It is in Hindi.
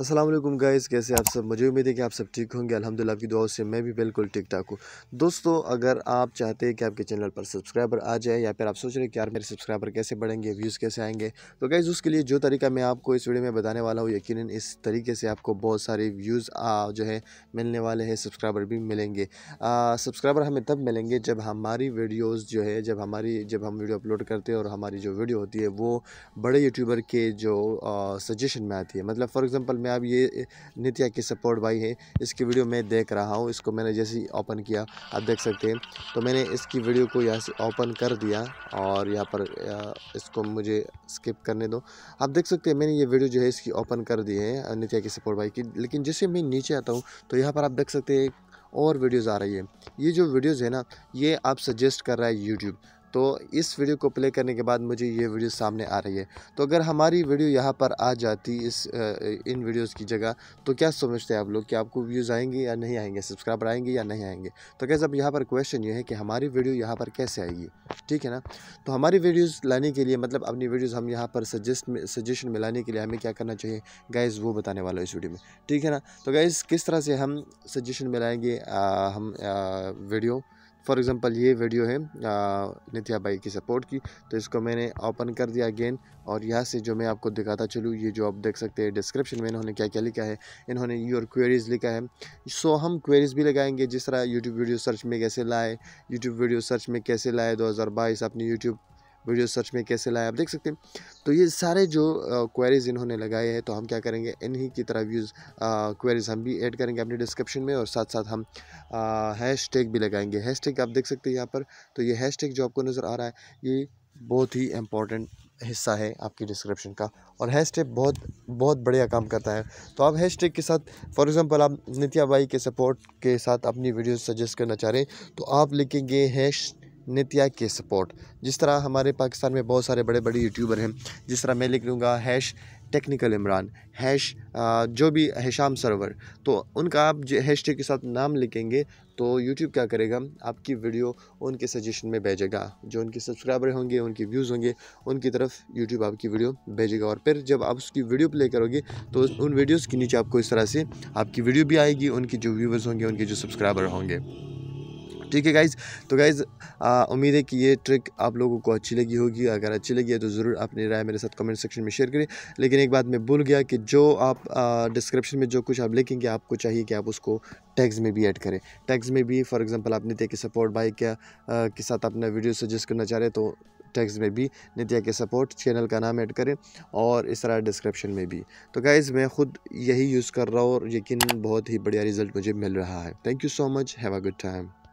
असलम गाइज़ कैसे आप सब मुझे उम्मीद है कि आप सब ठीक होंगे अल्हम्दुलिल्लाह की दुआ से मैं भी बिल्कुल ठीक ठाक हूँ दोस्तों अगर आप चाहते हैं कि आपके चैनल पर सब्सक्राइबर आ जाए या फिर आप सोच रहे हैं कि यार मेरे सब्सक्राइबर कैसे बढ़ेंगे व्यूज़ कैसे आएंगे तो गाइज़ उसके लिए जो तरीका मैं आपको इस वीडियो में बताने वाला हूँ यकीन इस तरीके से आपको बहुत सारे व्यूज़ जो है मिलने वाले हैं सब्सक्राइबर भी मिलेंगे सब्सक्राइबर हमें तब मिलेंगे जब हमारी वीडियोज़ जो है जब हमारी जब हम वीडियो अपलोड करते हैं और हमारी जो वीडियो होती है वो बड़े यूट्यूबर के जो सजेशन में आती है मतलब फॉर एग्ज़ाम्पल में अब ये नित्या की सपोर्ट भाई है इसकी वीडियो मैं देख रहा हूँ इसको मैंने जैसे ओपन किया आप देख सकते हैं तो मैंने इसकी वीडियो को यहाँ से ओपन कर दिया और यहाँ पर इसको मुझे स्किप करने दो आप देख सकते हैं मैंने ये वीडियो जो है इसकी ओपन कर दी है नित्या की सपोर्ट भाई की लेकिन जैसे मैं नीचे आता हूँ तो यहाँ पर आप देख सकते हैं और वीडियोज़ आ रही है ये जो वीडियोज़ है ना ये आप सजेस्ट कर रहा है यूट्यूब तो इस वीडियो को प्ले करने के बाद मुझे ये वीडियो सामने आ रही है तो अगर हमारी वीडियो यहाँ पर आ जाती इस इन वीडियोस की जगह तो क्या समझते हैं आप लोग कि आपको व्यूज़ आएंगे या नहीं आएंगे सब्सक्राइबर आएंगे या नहीं आएंगे तो कैसे अब यहाँ पर क्वेश्चन ये है कि हमारी वीडियो यहाँ पर कैसे आएगी ठीक है ना तो हमारी वीडियोज़ लाने के लिए मतलब अपनी वीडियोज़ हम यहाँ पर सजेस्ट सजेशन में लाने के लिए हमें क्या करना चाहिए गाइज़ वो बताने वाला इस वीडियो में ठीक है ना तो गाइज़ किस तरह से हम सजेशन में लाएँगे हम वीडियो फॉर एग्ज़ाम्पल ये वीडियो है नितिया भाई की सपोर्ट की तो इसको मैंने ओपन कर दिया अगेन और यहाँ से जो मैं आपको दिखाता चलूँ ये जो आप देख सकते हैं डिस्क्रिप्शन में इन्होंने क्या क्या लिखा है इन्होंने योर क्वेरीज़ लिखा है सो हम क्वेरीज़ भी लगाएंगे जिस तरह यूट्यूब वीडियो सर्च में कैसे लाए यूट्यूब वीडियो सर्च में कैसे लाए बाईस अपनी यूट्यूब वीडियो सर्च में कैसे लाया आप देख सकते हैं तो ये सारे जो क्वेरीज़ इन्होंने लगाए हैं तो हम क्या करेंगे इन्हीं की तरह व्यूज़ क्वेरीज़ हम भी ऐड करेंगे अपने डिस्क्रिप्शन में और साथ साथ हम हैश टैग भी लगाएंगे हैश टैग आप देख सकते हैं यहाँ पर तो ये हैश टैग जो आपको नज़र आ रहा है ये बहुत ही इम्पोर्टेंट हिस्सा है आपकी डिस्क्रिप्शन का और हैश टैग बहुत बहुत बढ़िया काम करता है तो आप हैश टैग के साथ फॉर एग्जांपल आप नित्या बाई के सपोर्ट के साथ अपनी वीडियो सजेस्ट करना चाह रहे हैं तो आप लिखेंगे हैश नित्या के सपोर्ट जिस तरह हमारे पाकिस्तान में बहुत सारे बड़े बड़े यूट्यूबर हैं जिस तरह मैं लिख लूँगा हैश टेक्निकल इमरान हैश जो भी हैशाम सरवर तो उनका आप हैश टैग के साथ नाम लिखेंगे तो यूट्यूब क्या करेगा आपकी वीडियो उनके सजेशन में भेजेगा जो उनके सब्सक्राइबर होंगे उनके व्यूज़ होंगे उनकी तरफ यूट्यूब आपकी वीडियो भेजेगा और फिर जब आप उसकी वीडियो प्ले करोगे तो उन वीडियोज़ के नीचे आपको इस तरह से आपकी वीडियो भी आएगी उनके जो व्यूवर्स होंगे उनके जो सब्सक्राइबर होंगे ठीक है गाइज़ तो गाइज़ उम्मीद है कि ये ट्रिक आप लोगों को अच्छी लगी होगी अगर अच्छी लगी है तो ज़रूर अपनी राय मेरे साथ कमेंट सेक्शन में शेयर करें लेकिन एक बात मैं भूल गया कि जो आप डिस्क्रिप्शन में जो कुछ आप लिखेंगे आपको चाहिए कि आप उसको टैग्स में भी ऐड करें टैग्स में भी फॉर एग्जांपल आप नित्या के सपोर्ट बाइक क्या के साथ अपना वीडियो सजेस्ट करना चाह रहे तो टैक्स में भी नित्या के सपोर्ट चैनल का नाम ऐड करें और इस तरह डिस्क्रिप्शन में भी तो गाइज़ मैं ख़ुद यही यूज़ कर रहा हूँ और यकीन बहुत ही बढ़िया रिजल्ट मुझे मिल रहा है thank you so much have a good time